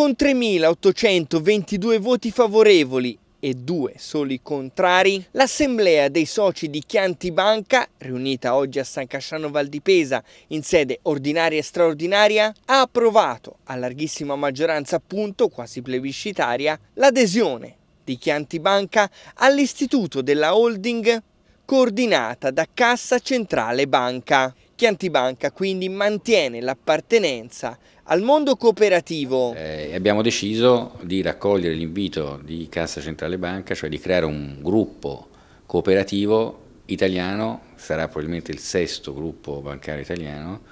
Con 3.822 voti favorevoli e due soli contrari, l'assemblea dei soci di Chianti Banca, riunita oggi a San Casciano Val di Pesa in sede ordinaria e straordinaria, ha approvato a larghissima maggioranza appunto, quasi plebiscitaria, l'adesione di Chianti Banca all'istituto della holding coordinata da Cassa Centrale Banca che Antibanca quindi mantiene l'appartenenza al mondo cooperativo. Eh, abbiamo deciso di raccogliere l'invito di Cassa Centrale Banca, cioè di creare un gruppo cooperativo italiano, sarà probabilmente il sesto gruppo bancario italiano,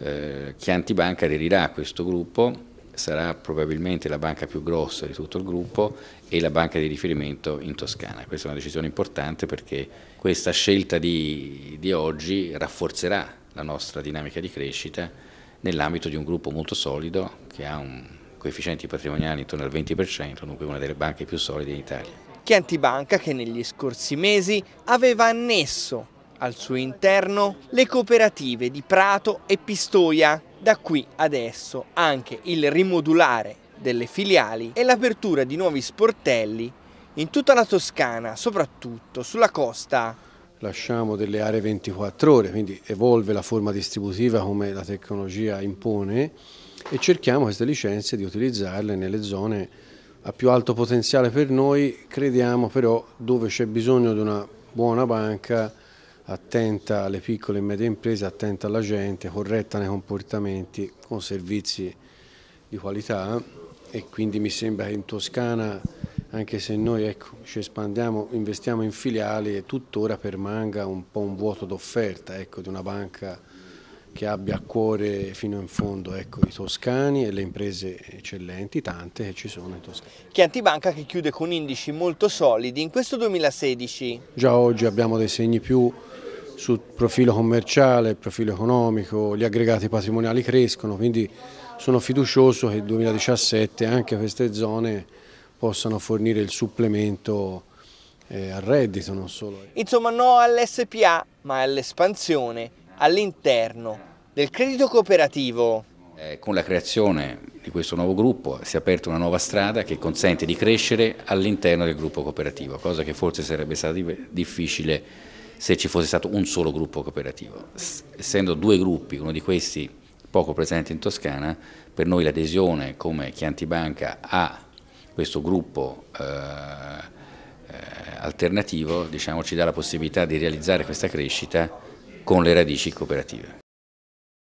eh, che Antibanca aderirà a questo gruppo, sarà probabilmente la banca più grossa di tutto il gruppo e la banca di riferimento in Toscana. Questa è una decisione importante perché questa scelta di, di oggi rafforzerà la nostra dinamica di crescita nell'ambito di un gruppo molto solido che ha un coefficienti patrimoniali intorno al 20%, dunque una delle banche più solide in Italia. Chiantibanca che negli scorsi mesi aveva annesso al suo interno le cooperative di Prato e Pistoia. Da qui adesso anche il rimodulare delle filiali e l'apertura di nuovi sportelli in tutta la Toscana, soprattutto sulla costa lasciamo delle aree 24 ore, quindi evolve la forma distributiva come la tecnologia impone e cerchiamo queste licenze di utilizzarle nelle zone a più alto potenziale per noi, crediamo però dove c'è bisogno di una buona banca attenta alle piccole e medie imprese, attenta alla gente, corretta nei comportamenti, con servizi di qualità e quindi mi sembra che in Toscana anche se noi ecco, ci espandiamo, investiamo in filiali e tuttora permanga un po' un vuoto d'offerta ecco, di una banca che abbia a cuore fino in fondo ecco, i toscani e le imprese eccellenti, tante che ci sono in Toscana. Chianti Banca che chiude con indici molto solidi in questo 2016? Già oggi abbiamo dei segni più sul profilo commerciale, il profilo economico, gli aggregati patrimoniali crescono, quindi sono fiducioso che il 2017 anche queste zone possano fornire il supplemento eh, al reddito non solo. Insomma no all'SPA ma all'espansione all'interno del credito cooperativo. Eh, con la creazione di questo nuovo gruppo si è aperta una nuova strada che consente di crescere all'interno del gruppo cooperativo, cosa che forse sarebbe stata difficile se ci fosse stato un solo gruppo cooperativo. essendo due gruppi, uno di questi poco presente in Toscana, per noi l'adesione come Chianti Banca a questo gruppo eh, eh, alternativo diciamo, ci dà la possibilità di realizzare questa crescita con le radici cooperative.